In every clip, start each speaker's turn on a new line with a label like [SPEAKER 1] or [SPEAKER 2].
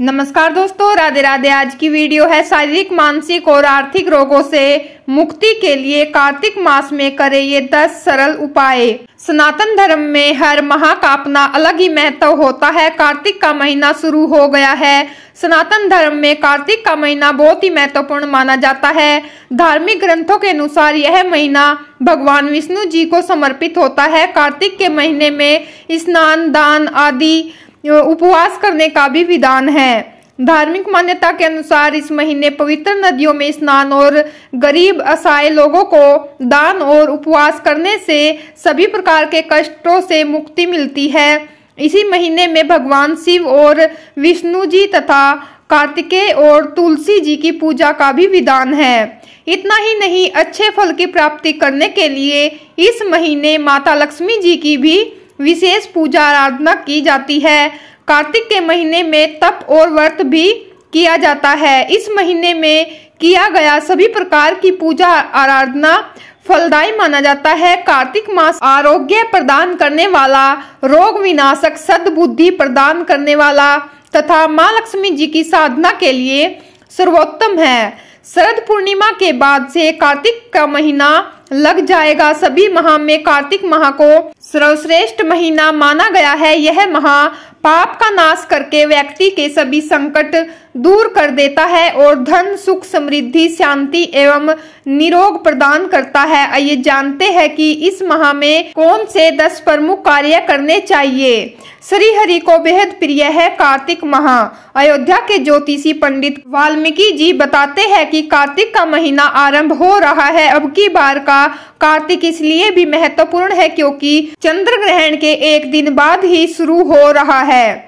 [SPEAKER 1] नमस्कार दोस्तों राधे राधे आज की वीडियो है शारीरिक मानसिक और आर्थिक रोगों से मुक्ति के लिए कार्तिक मास में करें ये दस सरल उपाय सनातन धर्म में हर माह का अपना अलग ही महत्व होता है कार्तिक का महीना शुरू हो गया है सनातन धर्म में कार्तिक का महीना बहुत ही महत्वपूर्ण माना जाता है धार्मिक ग्रंथों के अनुसार यह महीना भगवान विष्णु जी को समर्पित होता है कार्तिक के महीने में स्नान दान आदि उपवास करने का भी विधान है धार्मिक मान्यता के अनुसार इस महीने पवित्र नदियों में स्नान और गरीब असहाय लोगों को दान और उपवास करने से सभी प्रकार के कष्टों से मुक्ति मिलती है इसी महीने में भगवान शिव और विष्णु जी तथा कार्तिकेय और तुलसी जी की पूजा का भी विधान है इतना ही नहीं अच्छे फल की प्राप्ति करने के लिए इस महीने माता लक्ष्मी जी की भी विशेष पूजा आराधना की जाती है कार्तिक के महीने में तप और व्रत भी किया जाता है इस महीने में किया गया सभी प्रकार की पूजा आराधना फलदायी माना जाता है कार्तिक मास आरोग्य प्रदान करने वाला रोग विनाशक सद्बुद्धि प्रदान करने वाला तथा माँ लक्ष्मी जी की साधना के लिए सर्वोत्तम है शरद पूर्णिमा के बाद से कार्तिक का महीना लग जाएगा सभी माह में कार्तिक माह को सर्वश्रेष्ठ महीना माना गया है यह महा पाप का नाश करके व्यक्ति के सभी संकट दूर कर देता है और धन सुख समृद्धि शांति एवं निरोग प्रदान करता है आइए जानते हैं कि इस माह में कौन से दस प्रमुख कार्य करने चाहिए श्री हरि को बेहद प्रिय है कार्तिक माह अयोध्या के ज्योतिषी पंडित वाल्मीकि जी बताते हैं कि कार्तिक का महीना आरंभ हो रहा है अब की बार का कार्तिक इसलिए भी महत्वपूर्ण है क्योंकि चंद्र ग्रहण के एक दिन बाद ही शुरू हो रहा है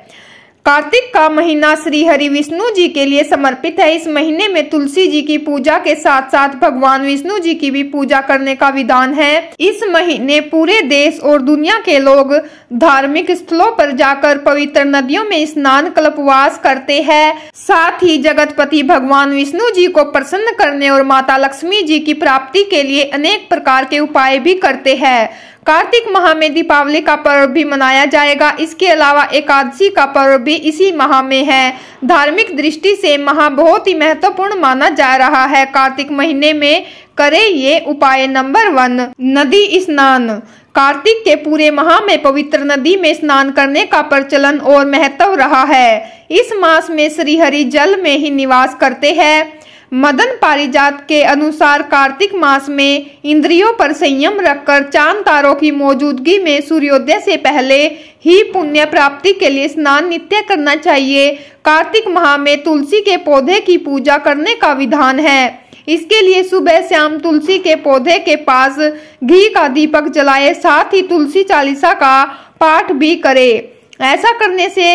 [SPEAKER 1] कार्तिक का महीना श्री हरि विष्णु जी के लिए समर्पित है इस महीने में तुलसी जी की पूजा के साथ साथ भगवान विष्णु जी की भी पूजा करने का विधान है इस महीने पूरे देश और दुनिया के लोग धार्मिक स्थलों पर जाकर पवित्र नदियों में स्नान कल्पवास करते हैं साथ ही जगतपति भगवान विष्णु जी को प्रसन्न करने और माता लक्ष्मी जी की प्राप्ति के लिए अनेक प्रकार के उपाय भी करते हैं कार्तिक माह में दीपावली का पर्व भी मनाया जाएगा इसके अलावा एकादशी का पर्व भी इसी माह में है धार्मिक दृष्टि से माह बहुत ही महत्वपूर्ण माना जा रहा है कार्तिक महीने में करें ये उपाय नंबर वन नदी स्नान कार्तिक के पूरे माह में पवित्र नदी में स्नान करने का प्रचलन और महत्व रहा है इस मास में श्रीहरि जल में ही निवास करते हैं मदन पारिजात के अनुसार कार्तिक मास में इंद्रियों पर संयम रखकर चांद तारों की मौजूदगी में सूर्योदय से पहले ही पुण्य प्राप्ति के लिए स्नान नित्य करना चाहिए कार्तिक माह में तुलसी के पौधे की पूजा करने का विधान है इसके लिए सुबह शाम तुलसी के पौधे के पास घी का दीपक जलाए साथ ही तुलसी चालीसा का पाठ भी करे ऐसा करने से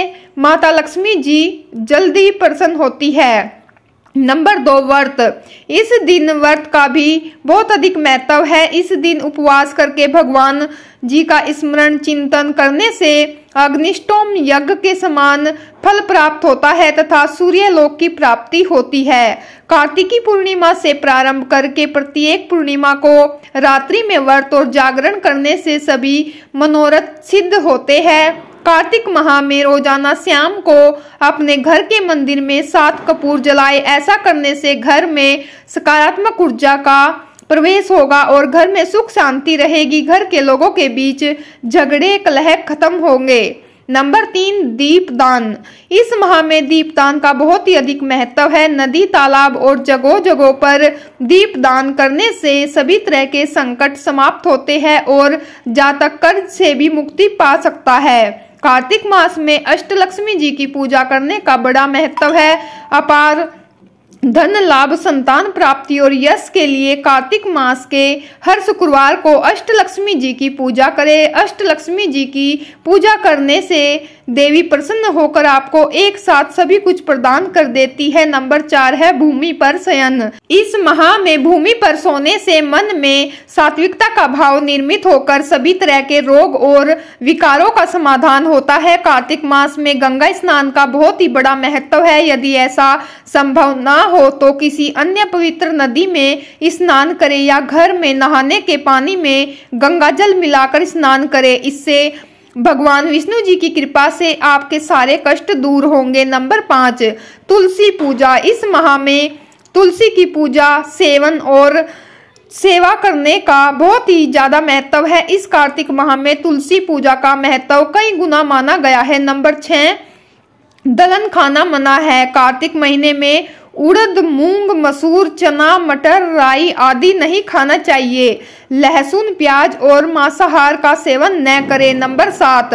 [SPEAKER 1] माता लक्ष्मी जी जल्दी प्रसन्न होती है नंबर दो व्रत इस दिन व्रत का भी बहुत अधिक महत्व है इस दिन उपवास करके भगवान जी का स्मरण चिंतन करने से अग्निष्टोम यज्ञ के समान फल प्राप्त होता है तथा सूर्य लोक की प्राप्ति होती है कार्तिकी पूर्णिमा से प्रारंभ करके प्रत्येक पूर्णिमा को रात्रि में व्रत और जागरण करने से सभी मनोरथ सिद्ध होते हैं कार्तिक माह में रोजाना श्याम को अपने घर के मंदिर में सात कपूर जलाए ऐसा करने से घर में सकारात्मक ऊर्जा का प्रवेश होगा और घर में सुख शांति रहेगी घर के लोगों के बीच झगड़े कलह खत्म होंगे नंबर तीन दीपदान इस माह में दीपदान का बहुत ही अधिक महत्व है नदी तालाब और जगहों जगहों पर दीपदान करने से सभी तरह के संकट समाप्त होते हैं और जातक कर्ज से भी मुक्ति पा सकता है कार्तिक मास में अष्टलक्ष्मी जी की पूजा करने का बड़ा महत्व है अपार धन लाभ संतान प्राप्ति और यश के लिए कार्तिक मास के हर शुक्रवार को अष्टलक्ष्मी जी की पूजा करें अष्टलक्ष्मी जी की पूजा करने से देवी प्रसन्न होकर आपको एक साथ सभी कुछ प्रदान कर देती है नंबर चार है भूमि पर शयन इस माह में भूमि पर सोने से मन में सात्विकता का भाव निर्मित होकर सभी तरह के रोग और विकारों का समाधान होता है कार्तिक मास में गंगा स्नान का बहुत ही बड़ा महत्व है यदि ऐसा संभव न हो तो किसी अन्य पवित्र नदी में स्नान करे या घर में नहाने के पानी में गंगा जल मिलाकर स्नान करे इससे भगवान विष्णु जी की कृपा से आपके सारे कष्ट दूर होंगे नंबर पाँच तुलसी पूजा इस माह में तुलसी की पूजा सेवन और सेवा करने का बहुत ही ज़्यादा महत्व है इस कार्तिक माह में तुलसी पूजा का महत्व कई गुना माना गया है नंबर छः दलन खाना मना है कार्तिक महीने में उड़द मूंग मसूर चना मटर राई आदि नहीं खाना चाहिए लहसुन प्याज और मांसाहार का सेवन न करें नंबर सात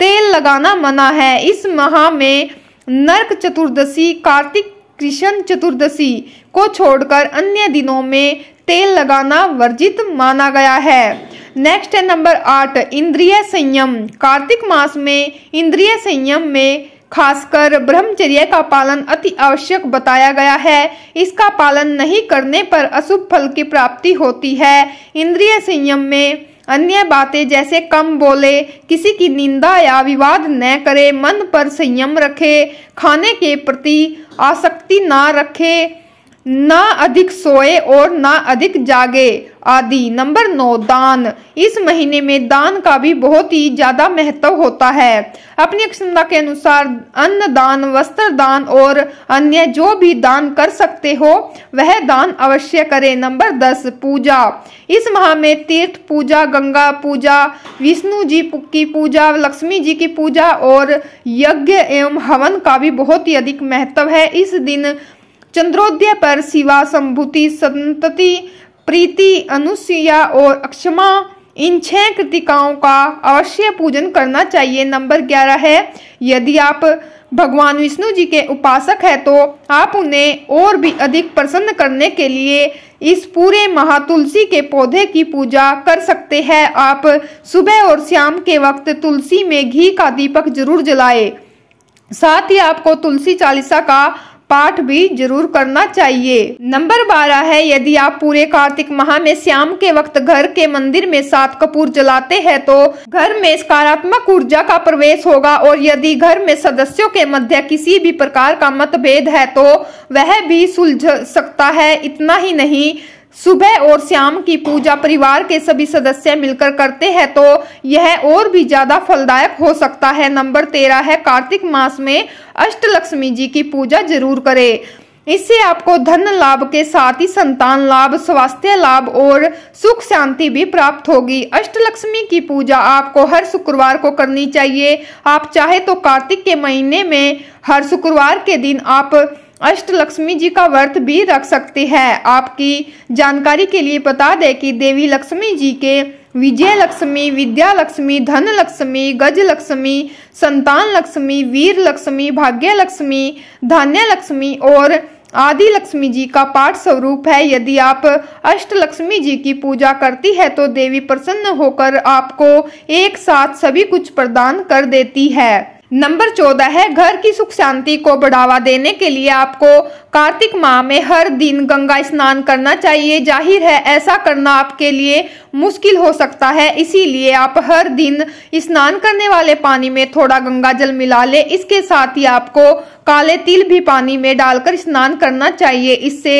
[SPEAKER 1] तेल लगाना मना है इस माह में नरक चतुर्दशी कार्तिक कृष्ण चतुर्दशी को छोड़कर अन्य दिनों में तेल लगाना वर्जित माना गया है नेक्स्ट है नंबर आठ इंद्रिय संयम कार्तिक मास में इंद्रिय संयम में खासकर ब्रह्मचर्य का पालन अति आवश्यक बताया गया है इसका पालन नहीं करने पर अशुभ फल की प्राप्ति होती है इंद्रिय संयम में अन्य बातें जैसे कम बोले किसी की निंदा या विवाद न करे मन पर संयम रखे खाने के प्रति आसक्ति ना रखे ना अधिक सोए और ना अधिक जागे आदि नंबर नौ दान इस महीने में दान का भी बहुत ही ज्यादा महत्व होता है अपनी क्षमता के अनुसार अन्न दान वस्त्र दान और अन्य जो भी दान कर सकते हो वह दान अवश्य करें नंबर दस पूजा इस माह में तीर्थ पूजा गंगा पूजा विष्णु जी की पूजा लक्ष्मी जी की पूजा और यज्ञ एवं हवन का भी बहुत ही अधिक महत्व है इस दिन चंद्रोदय पर शिवा संभूति संतति प्रीति अनुसुईया और अक्षमा इन छह कृतिकाओं का अवश्य पूजन करना चाहिए नंबर ग्यारह है यदि आप भगवान विष्णु जी के उपासक हैं तो आप उन्हें और भी अधिक प्रसन्न करने के लिए इस पूरे महातुलसी के पौधे की पूजा कर सकते हैं आप सुबह और शाम के वक्त तुलसी में घी का दीपक जरूर जलाएं साथ ही आपको तुलसी चालीसा का पाठ भी जरूर करना चाहिए नंबर बारह है यदि आप पूरे कार्तिक माह में श्याम के वक्त घर के मंदिर में सात कपूर जलाते हैं तो घर में सकारात्मक ऊर्जा का प्रवेश होगा और यदि घर में सदस्यों के मध्य किसी भी प्रकार का मतभेद है तो वह भी सुलझ सकता है इतना ही नहीं सुबह और शाम की पूजा परिवार के सभी सदस्य मिलकर करते हैं तो यह और भी ज्यादा फलदायक हो सकता है नंबर तेरह है कार्तिक मास में अष्टलक्ष्मी जी की पूजा जरूर करें इससे आपको धन लाभ के साथ ही संतान लाभ स्वास्थ्य लाभ और सुख शांति भी प्राप्त होगी अष्टलक्ष्मी की पूजा आपको हर शुक्रवार को करनी चाहिए आप चाहे तो कार्तिक के महीने में हर शुक्रवार के दिन आप अष्टलक्ष्मी जी का व्रत भी रख सकते हैं आपकी जानकारी के लिए बता दें कि देवी लक्ष्मी जी के विजय लक्ष्मी विद्या लक्ष्मी धन लक्ष्मी गज लक्ष्मी संतान लक्ष्मी वीर लक्ष्मी भाग्य लक्ष्मी धान्य लक्ष्मी और आदि लक्ष्मी जी का पाठ स्वरूप है यदि आप अष्ट लक्ष्मी जी की पूजा करती है तो देवी प्रसन्न होकर आपको एक साथ सभी कुछ प्रदान कर देती है नंबर चौदह है घर की सुख शांति को बढ़ावा देने के लिए आपको कार्तिक माह में हर दिन गंगा स्नान करना चाहिए जाहिर है ऐसा करना आपके लिए मुश्किल हो सकता है इसीलिए आप हर दिन स्नान करने वाले पानी में थोड़ा गंगा जल मिला ले इसके साथ ही आपको काले तिल भी पानी में डालकर स्नान करना चाहिए इससे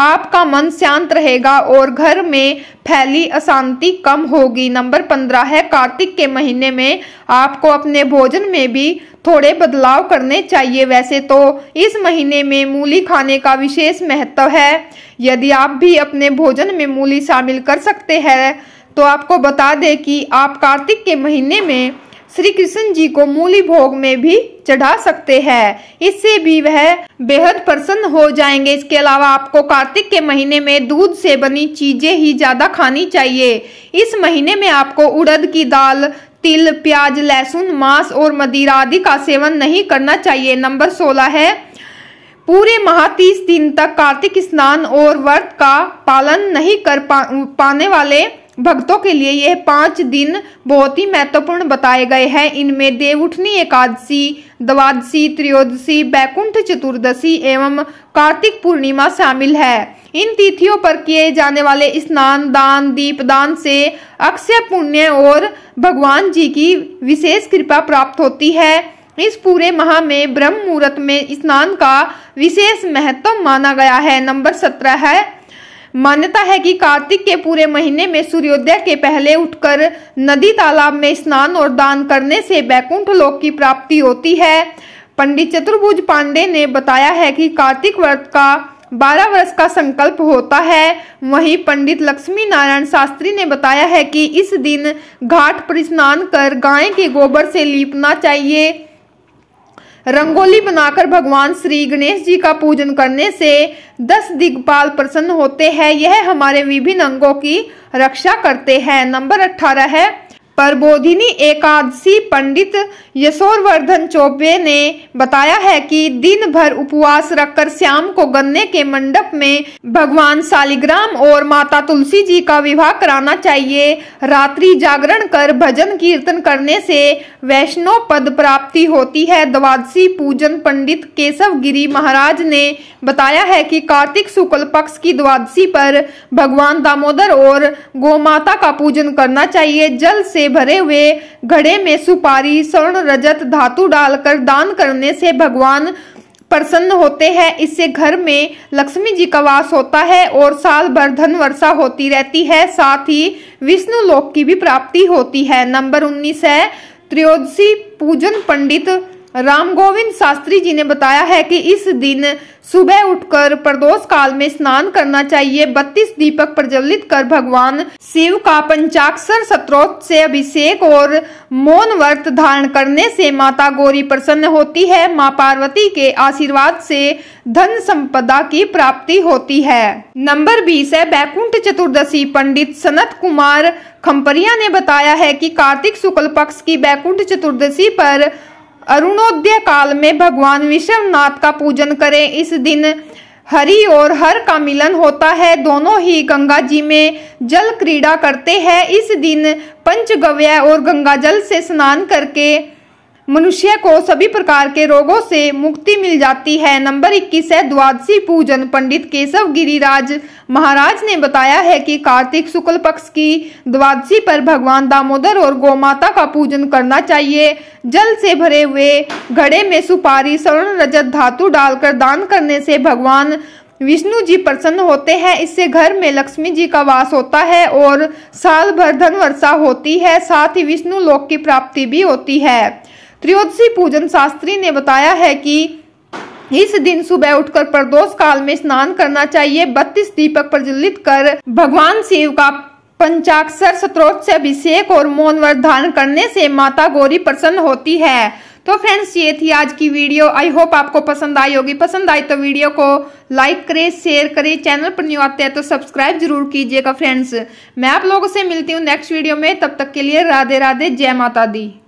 [SPEAKER 1] आपका मन शांत रहेगा और घर में फैली अशांति कम होगी नंबर पंद्रह है कार्तिक के महीने में आपको अपने भोजन में भी थोड़े बदलाव करने चाहिए वैसे तो इस महीने में मूली खाने का विशेष महत्व है यदि आप भी अपने भोजन में मूली शामिल कर सकते हैं तो आपको बता दें कि आप कार्तिक के महीने में श्री कृष्ण जी को मूली भोग में भी चढ़ा सकते हैं इससे भी वह बेहद प्रसन्न हो जाएंगे इसके अलावा आपको कार्तिक के महीने में दूध से बनी चीजें ही ज्यादा खानी चाहिए इस महीने में आपको उड़द की दाल तिल प्याज लहसुन मांस और मदिरा आदि का सेवन नहीं करना चाहिए नंबर सोलह है पूरे माह तीस दिन तक कार्तिक स्नान और व्रत का पालन नहीं कर पा, पाने वाले भक्तों के लिए यह पांच दिन बहुत ही महत्वपूर्ण बताए गए हैं इनमें देवउठनी एकादशी द्वादशी त्रयोदशी बैकुंठ चतुर्दशी एवं कार्तिक पूर्णिमा शामिल है इन तिथियों पर किए जाने वाले स्नान दान दीपदान से अक्षय पुण्य और भगवान जी की विशेष कृपा प्राप्त होती है इस पूरे माह में ब्रह्म मुहूर्त में स्नान का विशेष महत्व माना गया है नंबर सत्रह है मान्यता है कि कार्तिक के पूरे महीने में सूर्योदय के पहले उठकर नदी तालाब में स्नान और दान करने से बैकुंठ लोक की प्राप्ति होती है पंडित चतुर्भुज पांडे ने बताया है कि कार्तिक व्रत का बारह वर्ष का संकल्प होता है वहीं पंडित लक्ष्मी नारायण शास्त्री ने बताया है कि इस दिन घाट पर स्नान कर गाय के गोबर से लीपना चाहिए रंगोली बनाकर भगवान श्री गणेश जी का पूजन करने से दस दिग्पाल प्रसन्न होते हैं यह हमारे विभिन्न अंगों की रक्षा करते हैं नंबर अठारह है प्रबोधिनी एकादशी पंडित यशोरवर्धन चौबे ने बताया है कि दिन भर उपवास रखकर शाम को गन्ने के मंडप में भगवान शालिग्राम और माता तुलसी जी का विवाह कराना चाहिए रात्रि जागरण कर भजन कीर्तन करने से वैष्णव पद प्राप्ति होती है द्वादशी पूजन पंडित केशव गिरी महाराज ने बताया है कि कार्तिक शुक्ल पक्ष की द्वादशी पर भगवान दामोदर और गोमाता का पूजन करना चाहिए जल से से भरे हुए घड़े में सुपारी स्वर्ण रजत धातु डालकर दान करने से भगवान प्रसन्न होते हैं इससे घर में लक्ष्मी जी का वास होता है और साल भर धन वर्षा होती रहती है साथ ही विष्णु लोक की भी प्राप्ति होती है नंबर उन्नीस है त्रियोदशी पूजन पंडित राम गोविंद शास्त्री जी ने बताया है कि इस दिन सुबह उठकर प्रदोष काल में स्नान करना चाहिए 32 दीपक प्रज्वलित कर भगवान शिव का पंचाक्षर सत्रोत से अभिषेक और मौन व्रत धारण करने से माता गौरी प्रसन्न होती है माँ पार्वती के आशीर्वाद से धन संपदा की प्राप्ति होती है नंबर बीस है बैकुंठ चतुर्दशी पंडित सनत कुमार खम्परिया ने बताया है की कार्तिक शुक्ल पक्ष की बैकुंठ चतुर्दशी पर अरुणोदय काल में भगवान विश्वनाथ का पूजन करें इस दिन हरि और हर का मिलन होता है दोनों ही गंगा जी में जल क्रीड़ा करते हैं इस दिन पंचगव्य और गंगा जल से स्नान करके मनुष्य को सभी प्रकार के रोगों से मुक्ति मिल जाती है नंबर इक्कीस है द्वादशी पूजन पंडित केशव गिरिराज महाराज ने बताया है कि कार्तिक शुक्ल पक्ष की द्वादशी पर भगवान दामोदर और गोमाता का पूजन करना चाहिए जल से भरे हुए घड़े में सुपारी स्वर्ण रजत धातु डालकर दान करने से भगवान विष्णु जी प्रसन्न होते हैं इससे घर में लक्ष्मी जी का वास होता है और साल भर धन वर्षा होती है साथ ही विष्णु लोक की प्राप्ति भी होती है त्रियोदशी पूजन शास्त्री ने बताया है कि इस दिन सुबह उठकर प्रदोष काल में स्नान करना चाहिए बत्तीस दीपक प्रज्वलित कर भगवान शिव का पंचाक्षर स्त्रोत से अभिषेक और मौन व्रत धारण करने से माता गौरी प्रसन्न होती है तो फ्रेंड्स ये थी आज की वीडियो आई होप आपको पसंद आई होगी पसंद आई तो वीडियो को लाइक करें शेयर करें चैनल पर न्यू आते हैं तो सब्सक्राइब जरूर कीजिएगा फ्रेंड्स मैं आप लोगों से मिलती हूँ नेक्स्ट वीडियो में तब तक के लिए राधे राधे जय माता दी